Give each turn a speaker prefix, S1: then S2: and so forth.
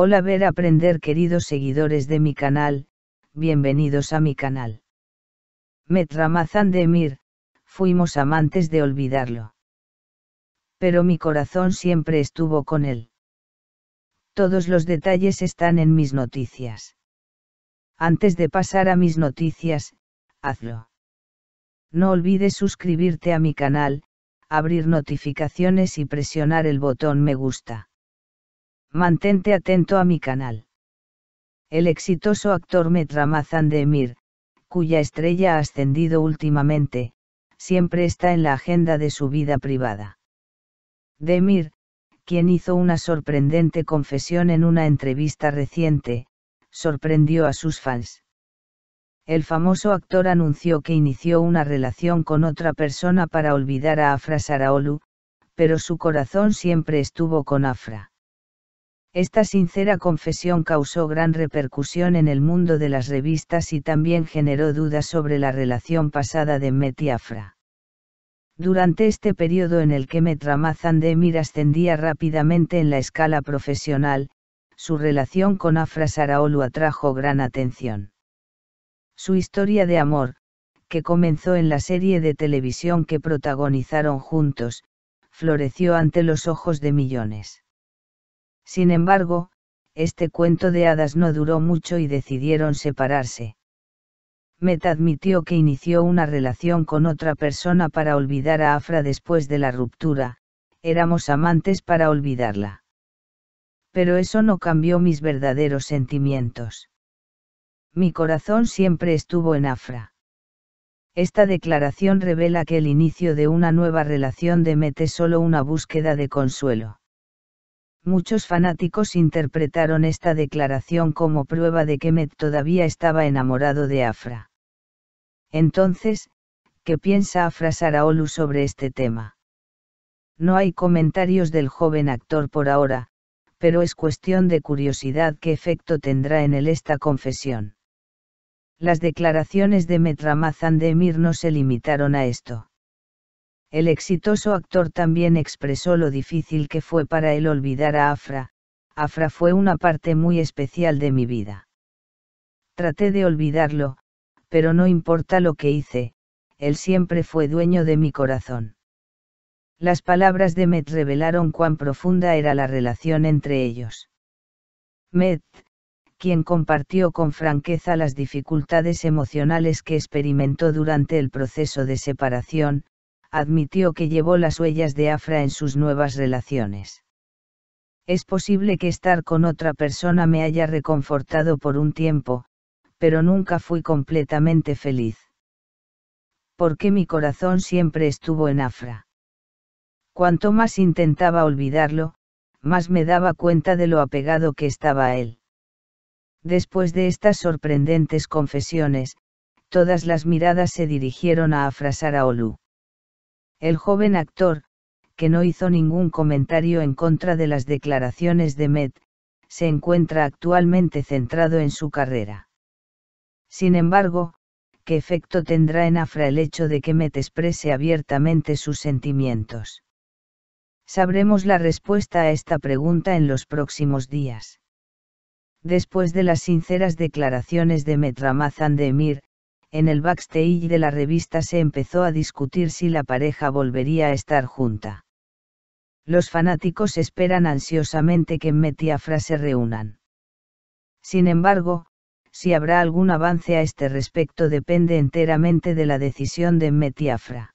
S1: Hola ver aprender queridos seguidores de mi canal, bienvenidos a mi canal. Metramazan de Emir, fuimos amantes de olvidarlo. Pero mi corazón siempre estuvo con él. Todos los detalles están en mis noticias. Antes de pasar a mis noticias, hazlo. No olvides suscribirte a mi canal, abrir notificaciones y presionar el botón me gusta. Mantente atento a mi canal. El exitoso actor Metramazan Demir, de Emir, cuya estrella ha ascendido últimamente, siempre está en la agenda de su vida privada. Demir, quien hizo una sorprendente confesión en una entrevista reciente, sorprendió a sus fans. El famoso actor anunció que inició una relación con otra persona para olvidar a Afra Saraolu, pero su corazón siempre estuvo con Afra. Esta sincera confesión causó gran repercusión en el mundo de las revistas y también generó dudas sobre la relación pasada de Afra. Durante este periodo en el que Metramazan de ascendía rápidamente en la escala profesional, su relación con Afra Saraolu atrajo gran atención. Su historia de amor, que comenzó en la serie de televisión que protagonizaron juntos, floreció ante los ojos de millones. Sin embargo, este cuento de hadas no duró mucho y decidieron separarse. Met admitió que inició una relación con otra persona para olvidar a Afra después de la ruptura, éramos amantes para olvidarla. Pero eso no cambió mis verdaderos sentimientos. Mi corazón siempre estuvo en Afra. Esta declaración revela que el inicio de una nueva relación de Met es solo una búsqueda de consuelo. Muchos fanáticos interpretaron esta declaración como prueba de que Met todavía estaba enamorado de Afra. Entonces, ¿qué piensa Afra Saraolu sobre este tema? No hay comentarios del joven actor por ahora, pero es cuestión de curiosidad qué efecto tendrá en él esta confesión. Las declaraciones de Metramazan de Emir no se limitaron a esto. El exitoso actor también expresó lo difícil que fue para él olvidar a Afra, Afra fue una parte muy especial de mi vida. Traté de olvidarlo, pero no importa lo que hice, él siempre fue dueño de mi corazón. Las palabras de Met revelaron cuán profunda era la relación entre ellos. Met, quien compartió con franqueza las dificultades emocionales que experimentó durante el proceso de separación, admitió que llevó las huellas de Afra en sus nuevas relaciones. Es posible que estar con otra persona me haya reconfortado por un tiempo, pero nunca fui completamente feliz. Porque mi corazón siempre estuvo en Afra? Cuanto más intentaba olvidarlo, más me daba cuenta de lo apegado que estaba a él. Después de estas sorprendentes confesiones, todas las miradas se dirigieron a Afra Saraolu. El joven actor, que no hizo ningún comentario en contra de las declaraciones de Met, se encuentra actualmente centrado en su carrera. Sin embargo, ¿qué efecto tendrá en Afra el hecho de que Met exprese abiertamente sus sentimientos? Sabremos la respuesta a esta pregunta en los próximos días. Después de las sinceras declaraciones de Met Ramazan de Emir, en el backstage de la revista se empezó a discutir si la pareja volvería a estar junta. Los fanáticos esperan ansiosamente que Metiafra se reúnan. Sin embargo, si habrá algún avance a este respecto depende enteramente de la decisión de Metiafra.